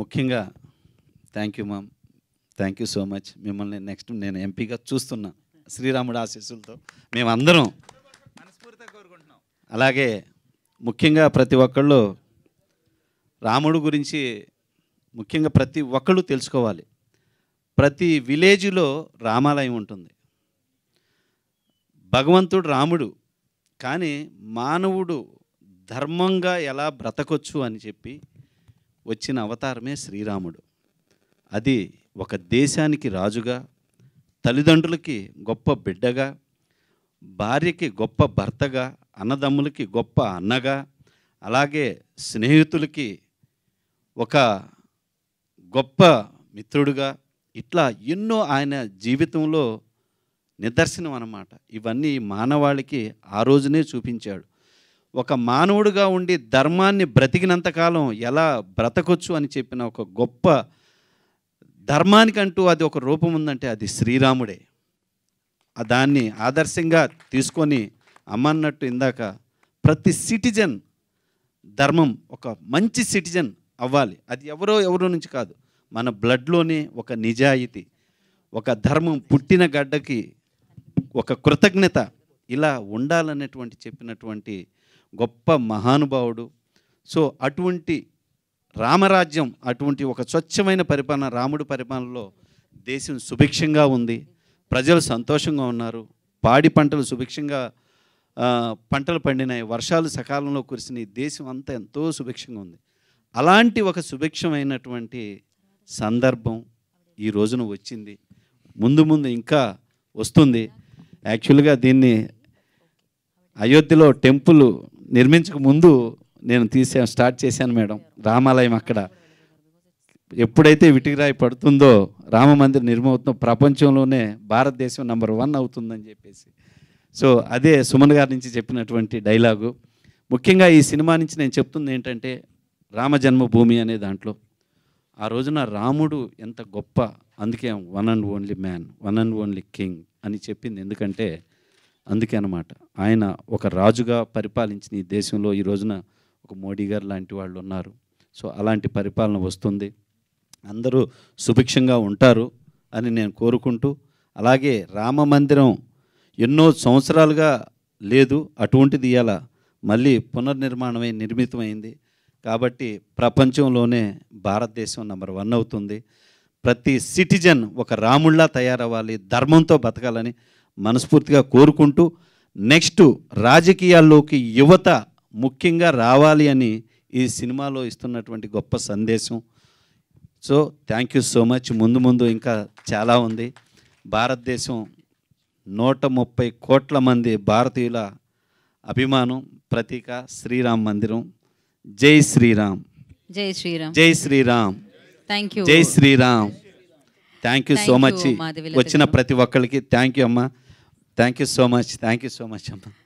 ముఖ్యంగా thank you ma'am thank you so much మిమ్మల్ని next నేను ఎంపీగా చూస్తున్నా శ్రీరాముడు ఆశీస్సులతో మేమందరం మనస్ఫూర్తిగా కోరుకుంటున్నాం అలాగే ముఖ్యంగా ప్రతి ఒక్కళ్ళు రాముడు గురించి ముఖ్యంగా ప్రతి ఒక్కళ్ళు తెలుసుకోవాలి ప్రతి విలేజ్లో రామాలయం ఉంటుంది భగవంతుడు రాముడు కానీ మానవుడు ధర్మంగా ఎలా బ్రతకొచ్చు అని చెప్పి వచ్చిన అవతారమే శ్రీరాముడు అది ఒక దేశానికి రాజుగా తల్లిదండ్రులకి గొప్ప బిడ్డగా భార్యకి గొప్ప భర్తగా అన్నదమ్ములకి గొప్ప అన్నగా అలాగే స్నేహితులకి ఒక గొప్ప మిత్రుడుగా ఇట్లా ఎన్నో ఆయన జీవితంలో నిదర్శనం అన్నమాట ఇవన్నీ మానవాళికి ఆ రోజునే చూపించాడు ఒక మానవుడిగా ఉండి ధర్మాన్ని బ్రతికినంతకాలం ఎలా బ్రతకొచ్చు అని చెప్పిన ఒక గొప్ప ధర్మానికంటూ అది ఒక రూపం ఉందంటే అది శ్రీరాముడే దాన్ని ఆదర్శంగా తీసుకొని అమ్మన్నట్టు ఇందాక ప్రతి సిటిజన్ ధర్మం ఒక మంచి సిటిజన్ అవ్వాలి అది ఎవరో ఎవరో నుంచి కాదు మన బ్లడ్లోనే ఒక నిజాయితీ ఒక ధర్మం పుట్టిన గడ్డకి ఒక కృతజ్ఞత ఇలా ఉండాలనేటువంటి చెప్పినటువంటి గొప్ప మహానుభావుడు సో అటువంటి రామరాజ్యం అటువంటి ఒక స్వచ్ఛమైన పరిపాలన రాముడి పరిపాలనలో దేశం సుభిక్షంగా ఉంది ప్రజలు సంతోషంగా ఉన్నారు పాడి పంటలు సుభిక్షంగా పంటలు పండినాయి వర్షాలు సకాలంలో కురిసినాయి దేశం అంతా ఎంతో సుభిక్షంగా ఉంది అలాంటి ఒక సుభిక్షమైనటువంటి సందర్భం ఈ రోజున వచ్చింది ముందు ముందు ఇంకా వస్తుంది యాక్చువల్గా దీన్ని అయోధ్యలో టెంపుల్ నిర్మించక ముందు నేను తీసాను స్టార్ట్ చేశాను మేడం రామాలయం అక్కడ ఎప్పుడైతే విటికిరాయి పడుతుందో రామ మందిర్ నిర్మవుతుందో ప్రపంచంలోనే భారతదేశం నెంబర్ వన్ అవుతుందని చెప్పేసి సో అదే సుమన్ గారి నుంచి చెప్పినటువంటి డైలాగు ముఖ్యంగా ఈ సినిమా నుంచి నేను చెప్తుంది ఏంటంటే రామ జన్మభూమి అనే దాంట్లో ఆ రోజున రాముడు ఎంత గొప్ప అందుకే one and only man one and only king అని చెప్పింది ఎందుకంటే అందుకే అనమాట ఆయన ఒక రాజుగా పరిపాలించిన ఈ దేశంలో ఈ రోజున ఒక మోడీ గారు లాంటి వాళ్ళు ఉన్నారు సో అలాంటి పరిపాలన వస్తుంది అందరూ సుభిక్షంగా ఉంటారు అని నేను కోరుకుంటూ అలాగే రామ మందిరం ఎన్నో సంవత్సరాలుగా లేదు అటువంటిది ఇవాళ మళ్ళీ పునర్నిర్మాణమై నిర్మితమైంది కాబట్టి ప్రపంచంలోనే భారతదేశం నెంబర్ వన్ అవుతుంది ప్రతి సిటిజన్ ఒక రాముళ్ళ తయారవ్వాలి ధర్మంతో బతకాలని మనస్ఫూర్తిగా కోరుకుంటూ నెక్స్ట్ రాజకీయాల్లోకి యువత ముఖ్యంగా రావాలి అని ఈ సినిమాలో ఇస్తున్నటువంటి గొప్ప సందేశం so thank you so much ముందు ముందు ఇంకా చాలా ఉంది భారతదేశం నూట ముప్పై కోట్ల మంది భారతీయుల అభిమానం ప్రతీక శ్రీరామ్ మందిరం జై శ్రీరామ్ జై శ్రీరామ్ జై Shriram thank you Jai Shriram thank you so much వచ్చిన ప్రతి ఒక్కరికి థ్యాంక్ యూ అమ్మా thank you so much thank you so much అమ్మ